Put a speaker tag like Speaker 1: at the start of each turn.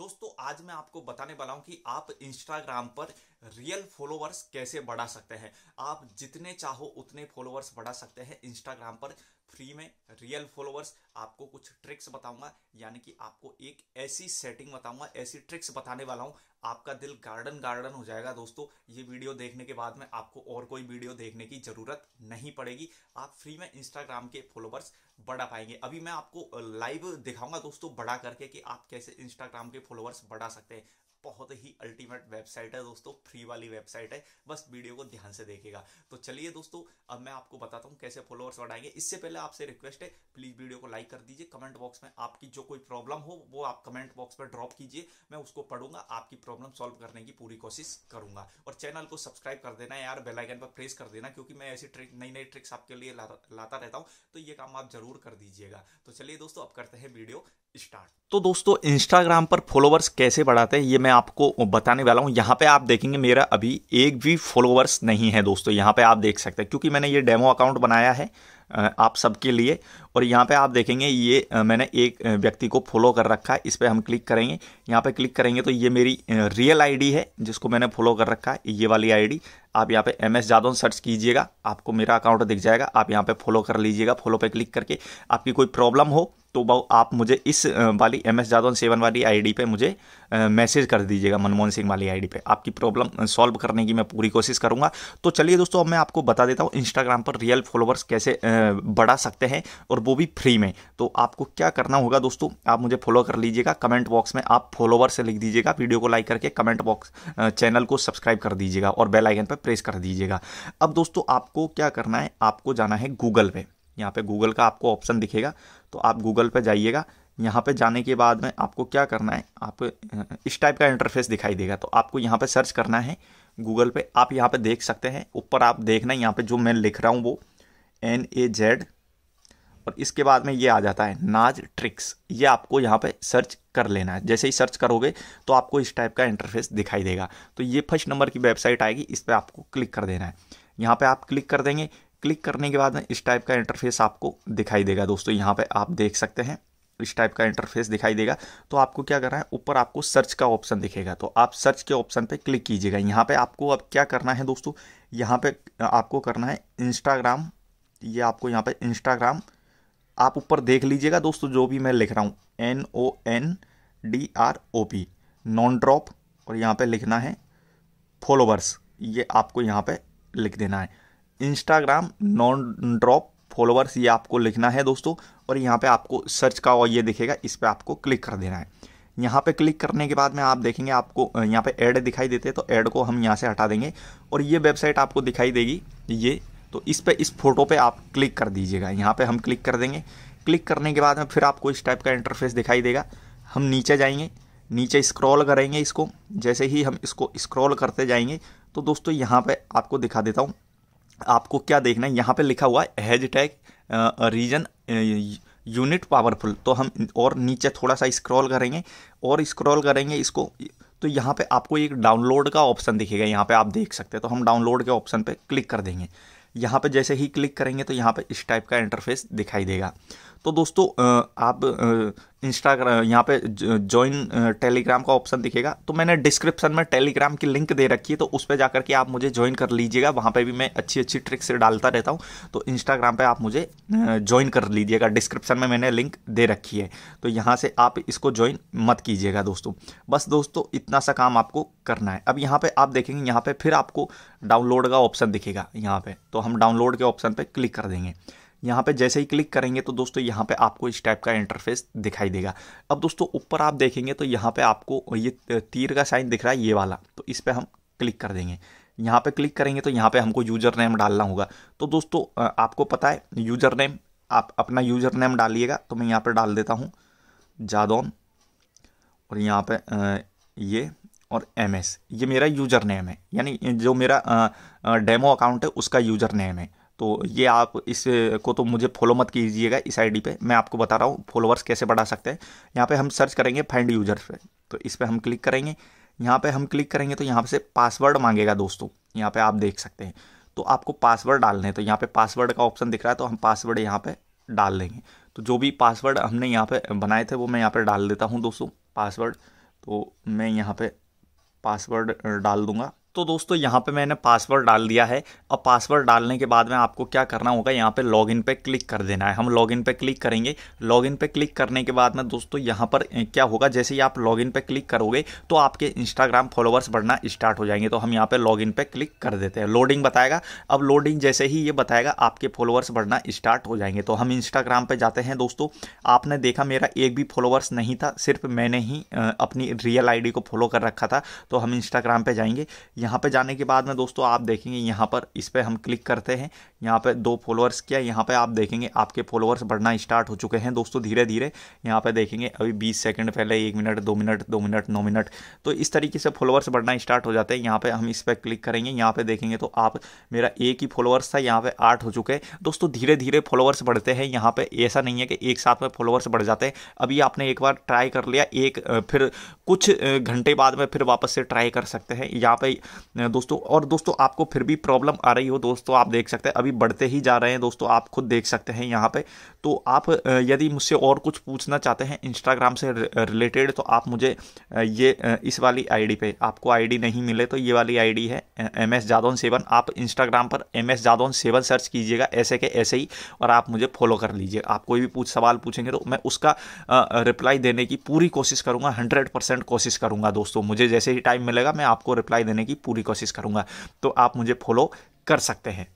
Speaker 1: दोस्तों आज मैं आपको बताने वाला हूं कि आप इंस्टाग्राम पर रियल फॉलोवर्स कैसे बढ़ा सकते हैं आप जितने चाहो उतने फॉलोअर्स बढ़ा सकते हैं इंस्टाग्राम पर फ्री में रियल फॉलोअर्स आपको कुछ ट्रिक्स बताऊंगा यानी कि आपको एक ऐसी सेटिंग बताऊंगा ऐसी ट्रिक्स बताने वाला हूं आपका दिल गार्डन गार्डन हो जाएगा दोस्तों ये वीडियो देखने के बाद में आपको और कोई वीडियो देखने की ज़रूरत नहीं पड़ेगी आप फ्री में इंस्टाग्राम के फॉलोवर्स बढ़ा पाएंगे अभी मैं आपको लाइव दिखाऊंगा दोस्तों बढ़ा करके कि आप कैसे इंस्टाग्राम के फॉलोवर्स बढ़ा सकते हैं बहुत ही अल्टीमेट वेबसाइट है दोस्तों फ्री वाली वेबसाइट है बस वीडियो को ध्यान से देखेगा तो चलिए दोस्तों अब मैं आपको बताता हूँ कैसे फॉलोअर्स बढ़ाएंगे इससे पहले आपसे रिक्वेस्ट है प्लीज़ वीडियो को लाइक कर दीजिए कमेंट बॉक्स में आपकी जो कोई प्रॉब्लम हो वो आप कमेंट बॉक्स में ड्रॉप कीजिए मैं उसको पढ़ूंगा आपकी प्रॉब्लम सॉल्व करने की पूरी कोशिश करूंगा और चैनल को सब्सक्राइब कर देना यार बेलाइकन पर प्रेस कर देना क्योंकि मैं ऐसी ट्रिक नई नई ट्रिक्स आपके लिए लाता रहता हूँ तो ये काम आप जरूर कर दीजिएगा तो चलिए दोस्तों अब करते हैं वीडियो स्टार्ट तो दोस्तों इंस्टाग्राम पर फॉलोवर्स कैसे बढ़ाते हैं ये मैं आपको बताने वाला हूँ यहाँ पे आप देखेंगे मेरा अभी एक भी फॉलोवर्स नहीं है दोस्तों यहाँ पे आप देख सकते हैं क्योंकि मैंने ये डेमो अकाउंट बनाया है आप सबके लिए और यहाँ पे आप देखेंगे ये मैंने एक व्यक्ति को फॉलो कर रखा है इस पर हम क्लिक करेंगे यहाँ पे क्लिक करेंगे तो ये मेरी रियल आईडी है जिसको मैंने फॉलो कर रखा है ये वाली आईडी आप यहाँ पे एम एस जादौन सर्च कीजिएगा आपको मेरा अकाउंट दिख जाएगा आप यहाँ पे फॉलो कर लीजिएगा फॉलो पे क्लिक करके आपकी कोई प्रॉब्लम हो तो भाव आप मुझे इस वाली एम एस जादौन सेवन वाली आईडी पे मुझे मैसेज कर दीजिएगा मनमोहन सिंह वाली आईडी पे आपकी प्रॉब्लम सॉल्व करने की मैं पूरी कोशिश करूँगा तो चलिए दोस्तों अब मैं आपको बता देता हूँ इंस्टाग्राम पर रियल फॉलोअर्स कैसे बढ़ा सकते हैं और वो भी फ्री में तो आपको क्या करना होगा दोस्तों आप मुझे फॉलो कर लीजिएगा कमेंट बॉक्स में आप फॉलोवर्स लिख दीजिएगा वीडियो को लाइक करके कमेंट बॉक्स चैनल को सब्सक्राइब कर दीजिएगा और बेलाइकन पर प्रेस कर दीजिएगा अब दोस्तों आपको क्या करना है आपको जाना है गूगल पे यहाँ पे गूगल का आपको ऑप्शन दिखेगा तो आप गूगल पे जाइएगा यहाँ पे जाने के बाद में आपको क्या करना है आप इस टाइप का इंटरफेस दिखाई देगा तो आपको यहाँ पे सर्च करना है गूगल पे आप यहाँ पे देख सकते हैं ऊपर आप देखना है यहाँ पर जो मैं लिख रहा हूँ वो एन ए जेड और इसके बाद में ये आ जाता है नाज ट्रिक्स ये आपको यहाँ पे सर्च कर लेना है जैसे ही सर्च करोगे तो आपको इस टाइप का इंटरफेस दिखाई देगा तो ये फर्स्ट नंबर की वेबसाइट आएगी इस पर आपको क्लिक कर देना है यहाँ पे आप क्लिक कर देंगे क्लिक करने के बाद इस टाइप का इंटरफेस आपको दिखाई देगा दोस्तों यहाँ पे आप देख सकते हैं इस टाइप का इंटरफेस दिखाई देगा तो आपको क्या करना है ऊपर आपको सर्च का ऑप्शन दिखेगा तो आप सर्च के ऑप्शन पे क्लिक कीजिएगा यहाँ पे आपको अब क्या करना है दोस्तों यहाँ पे आपको करना है इंस्टाग्राम ये आपको यहाँ पे इंस्टाग्राम आप ऊपर देख लीजिएगा दोस्तों जो भी मैं लिख रहा हूँ N O N D R O P non drop और यहाँ पर लिखना है फॉलोवर्स ये आपको यहाँ पर लिख देना है इंस्टाग्राम नॉन ड्रॉप फॉलोअर्स ये आपको लिखना है दोस्तों और यहाँ पे आपको सर्च का और ये दिखेगा इस पर आपको क्लिक कर देना है यहाँ पे क्लिक करने के बाद में आप देखेंगे आपको यहाँ पे ऐड दिखाई देते हैं तो ऐड को हम यहाँ से हटा देंगे और ये वेबसाइट आपको दिखाई देगी ये तो इस पर इस फोटो पर आप क्लिक कर दीजिएगा यहाँ पर हम क्लिक कर देंगे क्लिक करने के बाद में फिर आपको इस टाइप का इंटरफेस दिखाई देगा हम नीचे जाएंगे नीचे स्क्रॉल करेंगे इसको जैसे ही हम इसको स्क्रॉल करते जाएंगे तो दोस्तों यहाँ पे आपको दिखा देता हूँ आपको क्या देखना है यहाँ पे लिखा हुआ है hashtag reason unit powerful तो हम और नीचे थोड़ा सा स्क्रॉल करेंगे और स्क्रॉल करेंगे इसको तो यहाँ पे आपको एक डाउनलोड का ऑप्शन दिखेगा यहाँ पे आप देख सकते हैं तो हम डाउनलोड के ऑप्शन पे क्लिक कर देंगे यहाँ पे जैसे ही क्लिक करेंगे तो यहाँ पे इस टाइप का इंटरफेस दिखाई देगा तो दोस्तों आप इंस्टाग्राम यहाँ पे ज्वाइन टेलीग्राम का ऑप्शन दिखेगा तो मैंने डिस्क्रिप्शन में टेलीग्राम की लिंक दे रखी है तो उस पर जाकर के आप मुझे ज्वाइन कर लीजिएगा वहाँ पे भी मैं अच्छी अच्छी ट्रिक्स डालता रहता हूँ तो इंस्टाग्राम पे आप मुझे ज्वाइन कर लीजिएगा डिस्क्रिप्शन में मैंने लिंक दे रखी है तो यहाँ से आप इसको ज्वाइन मत कीजिएगा दोस्तों बस दोस्तों इतना सा काम आपको करना है अब यहाँ पर आप देखेंगे यहाँ पर फिर आपको डाउनलोड का ऑप्शन दिखेगा यहाँ पर तो हम डाउनलोड के ऑप्शन पर क्लिक कर देंगे यहाँ पे जैसे ही क्लिक करेंगे तो दोस्तों यहाँ पे आपको इस टाइप का इंटरफेस दिखाई देगा अब दोस्तों ऊपर आप देखेंगे तो यहाँ पे आपको ये तीर का साइन दिख रहा है ये वाला तो इस पर हम क्लिक कर देंगे यहाँ पे क्लिक करेंगे तो यहाँ पे हमको यूजर नेम डालना होगा तो दोस्तों आपको पता है यूजर नेम आप अपना यूजर नेम डालिएगा तो मैं यहाँ पर डाल देता हूँ जादौन और यहाँ पर ये और एम ये मेरा यूजर नेम है यानी जो मेरा डेमो अकाउंट है उसका यूजर नेम है तो ये आप इस को तो मुझे फॉलो मत कीजिएगा इस आईडी पे मैं आपको बता रहा हूँ फॉलोवर्स कैसे बढ़ा सकते हैं यहाँ पे हम सर्च करेंगे फाइंड यूजर्स पे तो इस पर हम क्लिक करेंगे यहाँ पे हम क्लिक करेंगे तो यहाँ से पासवर्ड मांगेगा दोस्तों यहाँ पे आप देख सकते हैं तो आपको पासवर्ड डालने हैं तो यहाँ पे पासवर्ड का ऑप्शन दिख रहा है तो हम पासवर्ड यहाँ पे डाल देंगे तो जो भी पासवर्ड हमने यहाँ पे बनाए थे वो मैं यहाँ पे डाल देता हूँ दोस्तों पासवर्ड तो मैं यहाँ पे पासवर्ड डाल दूँगा तो दोस्तों यहाँ पे मैंने पासवर्ड डाल दिया है अब पासवर्ड डालने के बाद में आपको क्या करना होगा यहाँ पे लॉगिन पे क्लिक कर देना है हम लॉगिन पे क्लिक करेंगे लॉगिन पे क्लिक करने के बाद में दोस्तों यहाँ पर क्या होगा जैसे ही आप लॉगिन पे क्लिक करोगे तो आपके इंस्टाग्राम फॉलोवर्स बढ़ना स्टार्ट हो जाएंगे तो हम यहाँ पर लॉग इन क्लिक कर देते हैं लोडिंग बताएगा अब लोडिंग जैसे ही ये बताएगा आपके फॉलोअर्स बढ़ना स्टार्ट हो जाएंगे तो हम इंस्टाग्राम पर जाते हैं दोस्तों आपने देखा मेरा एक भी फॉलोवर्स नहीं था सिर्फ मैंने ही अपनी रियल आई को फॉलो कर रखा था तो हम इंस्टाग्राम पर जाएंगे यहाँ पे जाने के बाद में दोस्तों आप देखेंगे यहाँ पर इस पर हम क्लिक करते हैं यहाँ पे दो फॉलोअर्स किया यहाँ पे आप देखेंगे आपके फॉलोअर्स बढ़ना स्टार्ट हो चुके हैं दोस्तों धीरे धीरे यहाँ पे देखेंगे अभी 20 सेकंड पहले एक मिनट दो मिनट दो मिनट नौ मिनट तो इस तरीके से फॉलोअर्स बढ़ना स्टार्ट हो जाते हैं यहाँ पर हम इस पर क्लिक करेंगे यहाँ पर देखेंगे तो आप मेरा एक ही फॉलोअर्स था यहाँ पर आठ हो चुके हैं दोस्तों धीरे धीरे फॉलोअर्स बढ़ते हैं यहाँ पर ऐसा नहीं है कि एक साथ में फॉलोअर्स बढ़ जाते हैं अभी आपने एक बार ट्राई कर लिया एक फिर कुछ घंटे बाद में फिर वापस से ट्राई कर सकते हैं यहाँ पर दोस्तों और दोस्तों आपको फिर भी प्रॉब्लम आ रही हो दोस्तों आप देख सकते हैं अभी बढ़ते ही जा रहे हैं दोस्तों आप खुद देख सकते हैं यहाँ पे तो आप यदि मुझसे और कुछ पूछना चाहते हैं इंस्टाग्राम से रिलेटेड तो आप मुझे ये इस वाली आईडी पे आपको आईडी नहीं मिले तो ये वाली आईडी है एम एस जादौन सेवन आप इंस्टाग्राम पर M S Jadaun seven search कीजिएगा ऐसे के ऐसे ही और आप मुझे फॉलो कर लीजिए आप कोई भी पूछ सवाल पूछेंगे तो मैं उसका रिप्लाई देने की पूरी कोशिश करूँगा हंड्रेड परसेंट कोशिश करूँगा दोस्तों मुझे जैसे ही टाइम मिलेगा मैं आपको रिप्लाई देने की पूरी कोशिश करूंगा तो आप मुझे फॉलो कर सकते हैं